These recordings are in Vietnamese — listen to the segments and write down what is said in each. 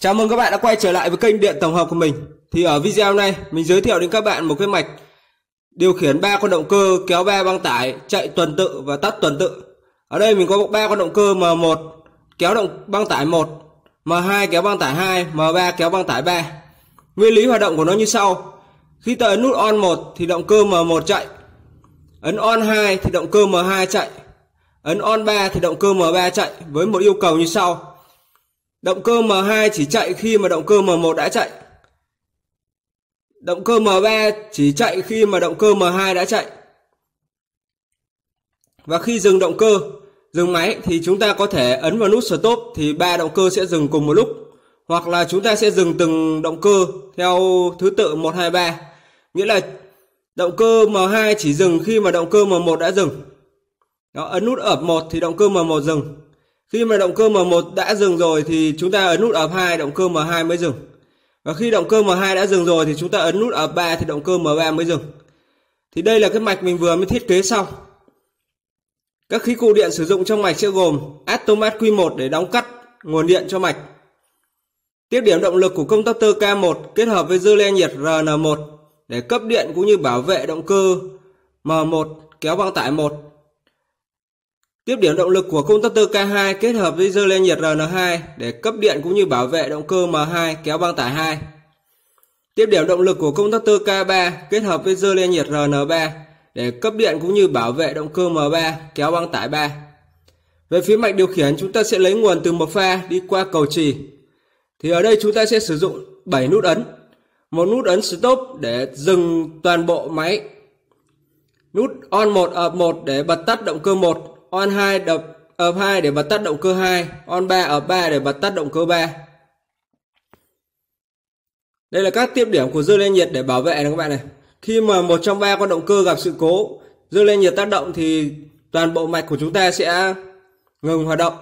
Chào mừng các bạn đã quay trở lại với kênh điện tổng hợp của mình. Thì ở video này mình giới thiệu đến các bạn một cái mạch điều khiển ba con động cơ kéo ba băng tải chạy tuần tự và tắt tuần tự. Ở đây mình có ba con động cơ M1 kéo động băng tải 1, M2 kéo băng tải 2, M3 kéo băng tải 3. Nguyên lý hoạt động của nó như sau. Khi ta ấn nút on 1 thì động cơ M1 chạy. Ấn on 2 thì động cơ M2 chạy. Ấn on 3 thì động cơ M3 chạy với một yêu cầu như sau Động cơ M2 chỉ chạy khi mà động cơ M1 đã chạy. Động cơ M3 chỉ chạy khi mà động cơ M2 đã chạy. Và khi dừng động cơ, dừng máy thì chúng ta có thể ấn vào nút stop thì ba động cơ sẽ dừng cùng một lúc. Hoặc là chúng ta sẽ dừng từng động cơ theo thứ tự 1 2 3. Nghĩa là động cơ M2 chỉ dừng khi mà động cơ M1 đã dừng. Đó, ấn nút ở 1 thì động cơ M1 dừng. Khi mà động cơ M1 đã dừng rồi thì chúng ta ấn nút ập 2 động cơ M2 mới dừng. Và khi động cơ M2 đã dừng rồi thì chúng ta ấn nút ập 3 thì động cơ M3 mới dừng. Thì đây là cái mạch mình vừa mới thiết kế xong. Các khí cụ điện sử dụng trong mạch sẽ gồm Atomat Q1 để đóng cắt nguồn điện cho mạch. Tiếp điểm động lực của công tắc tơ K1 kết hợp với dư le nhiệt RN1 để cấp điện cũng như bảo vệ động cơ M1 kéo băng tải 1 Tiếp điểm động lực của công tắc tơ K2 kết hợp với dơ lên nhiệt RN2 để cấp điện cũng như bảo vệ động cơ M2 kéo băng tải 2. Tiếp điểm động lực của công tắc tơ K3 kết hợp với dơ lên nhiệt RN3 để cấp điện cũng như bảo vệ động cơ M3 kéo băng tải 3. Về phía mạch điều khiển chúng ta sẽ lấy nguồn từ một pha đi qua cầu trì. Thì ở đây chúng ta sẽ sử dụng 7 nút ấn. Một nút ấn stop để dừng toàn bộ máy. Nút on 1 up 1 để bật tắt động cơ 1 on 2 đập ập 2 để bật tắt động cơ 2, on 3 ập 3 để bật tắt động cơ 3. Đây là các tiếp điểm của dư lên nhiệt để bảo vệ này các bạn này. Khi mà một trong ba con động cơ gặp sự cố, dư lên nhiệt tác động thì toàn bộ mạch của chúng ta sẽ ngừng hoạt động.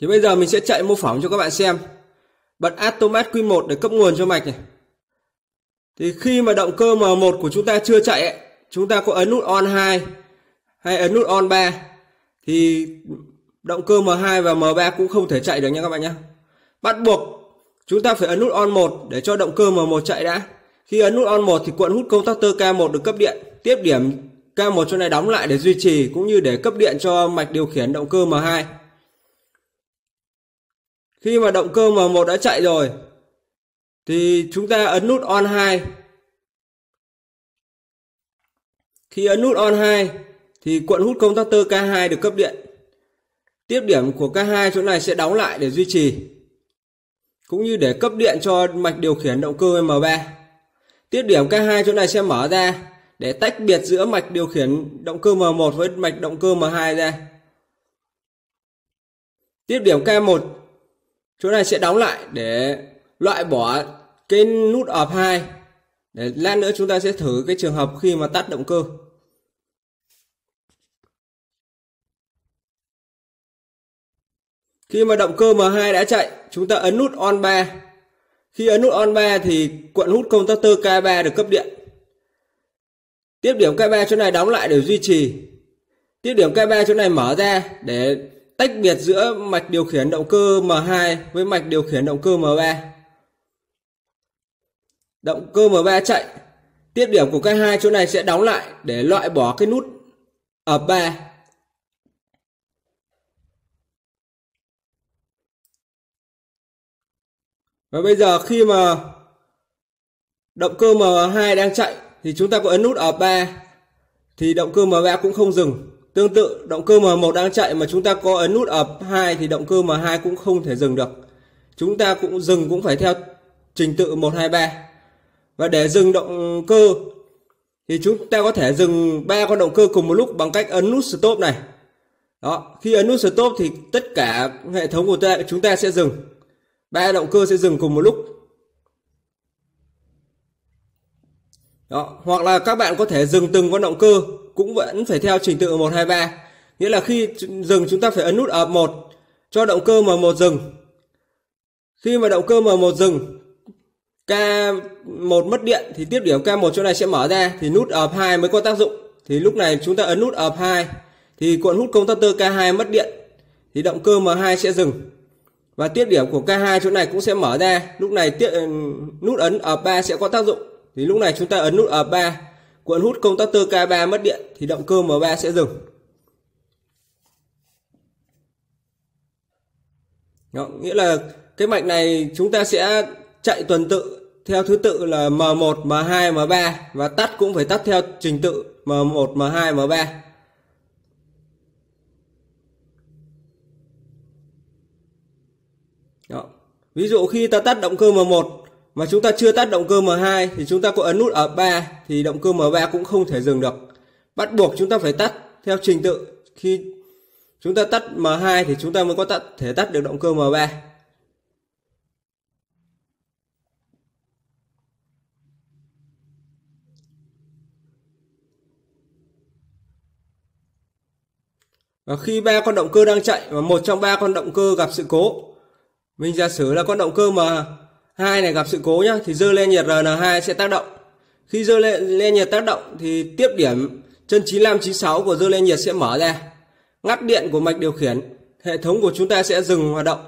Thì bây giờ mình sẽ chạy mô phỏng cho các bạn xem. Bật Automat Q1 để cấp nguồn cho mạch này. Thì khi mà động cơ M1 của chúng ta chưa chạy ấy, chúng ta có ấn nút on 2 hay ấn nút on 3 thì động cơ M2 và M3 cũng không thể chạy được nha các bạn nhé. Bắt buộc chúng ta phải ấn nút on 1 để cho động cơ M1 chạy đã. Khi ấn nút on 1 thì cuộn hút công tắc tơ K1 được cấp điện, tiếp điểm K1 chỗ này đóng lại để duy trì cũng như để cấp điện cho mạch điều khiển động cơ M2. Khi mà động cơ M1 đã chạy rồi thì chúng ta ấn nút on 2. Khi ấn nút on 2 thì cuộn hút công tắc tơ K2 được cấp điện. Tiếp điểm của K2 chỗ này sẽ đóng lại để duy trì cũng như để cấp điện cho mạch điều khiển động cơ M3. tiếp điểm K2 chỗ này sẽ mở ra để tách biệt giữa mạch điều khiển động cơ M1 với mạch động cơ M2 ra. tiếp điểm K1 chỗ này sẽ đóng lại để loại bỏ cái nút up 2 để lát nữa chúng ta sẽ thử cái trường hợp khi mà tắt động cơ Khi mà động cơ M2 đã chạy, chúng ta ấn nút on 3. Khi ấn nút on 3 thì cuộn hút công tơ K3 được cấp điện. Tiếp điểm K3 chỗ này đóng lại để duy trì. Tiếp điểm K3 chỗ này mở ra để tách biệt giữa mạch điều khiển động cơ M2 với mạch điều khiển động cơ M3. Động cơ M3 chạy. Tiết điểm của cái hai chỗ này sẽ đóng lại để loại bỏ cái nút ở 3. Và bây giờ khi mà động cơ M2 đang chạy thì chúng ta có ấn nút ở 3 thì động cơ M3 cũng không dừng. Tương tự động cơ M1 đang chạy mà chúng ta có ấn nút ở 2 thì động cơ M2 cũng không thể dừng được. Chúng ta cũng dừng cũng phải theo trình tự 1 2 3. Và để dừng động cơ thì chúng ta có thể dừng ba con động cơ cùng một lúc bằng cách ấn nút stop này. Đó, khi ấn nút stop thì tất cả hệ thống của ta, chúng ta sẽ dừng. Ba động cơ sẽ dừng cùng một lúc. Đó, hoặc là các bạn có thể dừng từng con động cơ cũng vẫn phải theo trình tự một hai ba Nghĩa là khi dừng chúng ta phải ấn nút ở một cho động cơ m một dừng. Khi mà động cơ m một dừng K1 mất điện thì tiếp điểm K1 chỗ này sẽ mở ra thì nút F2 mới có tác dụng. Thì lúc này chúng ta ấn nút F2 thì cuộn hút công tắc tơ K2 mất điện thì động cơ M2 sẽ dừng. Và tiết điểm của K2 chỗ này cũng sẽ mở ra, lúc này tiết ừ, nút ấn F3 sẽ có tác dụng. Thì lúc này chúng ta ấn nút F3, cuộn hút công tắc tơ K3 mất điện thì động cơ M3 sẽ dừng. Đó, nghĩa là cái mạch này chúng ta sẽ chạy tuần tự theo thứ tự là M1, M2, M3 và tắt cũng phải tắt theo trình tự M1, M2, M3. Đó. Ví dụ khi ta tắt động cơ M1 mà chúng ta chưa tắt động cơ M2 thì chúng ta có ấn nút ở 3 thì động cơ M3 cũng không thể dừng được. Bắt buộc chúng ta phải tắt theo trình tự khi chúng ta tắt M2 thì chúng ta mới có thể tắt được động cơ M3. khi ba con động cơ đang chạy và một trong ba con động cơ gặp sự cố mình giả sử là con động cơ mà hai này gặp sự cố nhá thì dơ lên nhiệt RN2 sẽ tác động khi dơ lên, lên nhiệt tác động thì tiếp điểm chân 95 96 của dơ lên nhiệt sẽ mở ra ngắt điện của mạch điều khiển hệ thống của chúng ta sẽ dừng hoạt động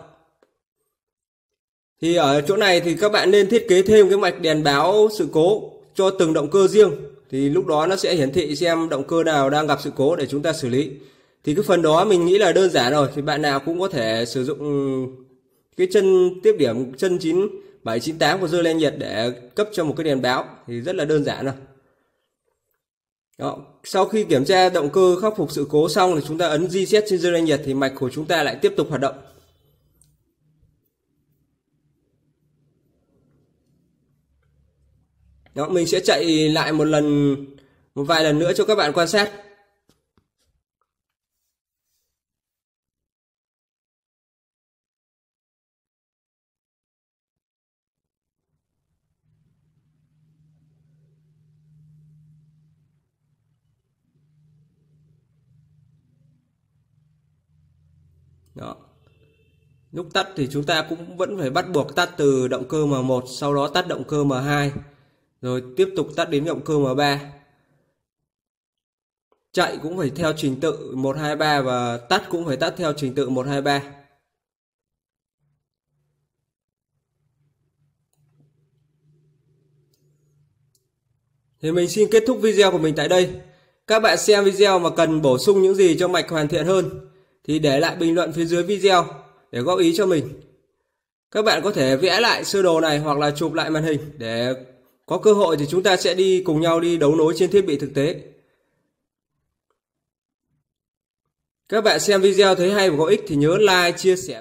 thì ở chỗ này thì các bạn nên thiết kế thêm cái mạch đèn báo sự cố cho từng động cơ riêng thì lúc đó nó sẽ hiển thị xem động cơ nào đang gặp sự cố để chúng ta xử lý thì cái phần đó mình nghĩ là đơn giản rồi thì bạn nào cũng có thể sử dụng cái chân tiếp điểm chân 9 798 của dơ lên nhiệt để cấp cho một cái đèn báo thì rất là đơn giản rồi đó. Sau khi kiểm tra động cơ khắc phục sự cố xong thì chúng ta ấn reset trên dơ lên nhiệt thì mạch của chúng ta lại tiếp tục hoạt động. Đó, mình sẽ chạy lại một lần một vài lần nữa cho các bạn quan sát. Đó. Lúc tắt thì chúng ta cũng vẫn phải bắt buộc tắt từ động cơ M1, sau đó tắt động cơ M2, rồi tiếp tục tắt đến động cơ M3. Chạy cũng phải theo trình tự 123 và tắt cũng phải tắt theo trình tự 123. Thì mình xin kết thúc video của mình tại đây. Các bạn xem video mà cần bổ sung những gì cho mạch hoàn thiện hơn thì để lại bình luận phía dưới video để góp ý cho mình. Các bạn có thể vẽ lại sơ đồ này hoặc là chụp lại màn hình để có cơ hội thì chúng ta sẽ đi cùng nhau đi đấu nối trên thiết bị thực tế. Các bạn xem video thấy hay và có ích thì nhớ like, chia sẻ.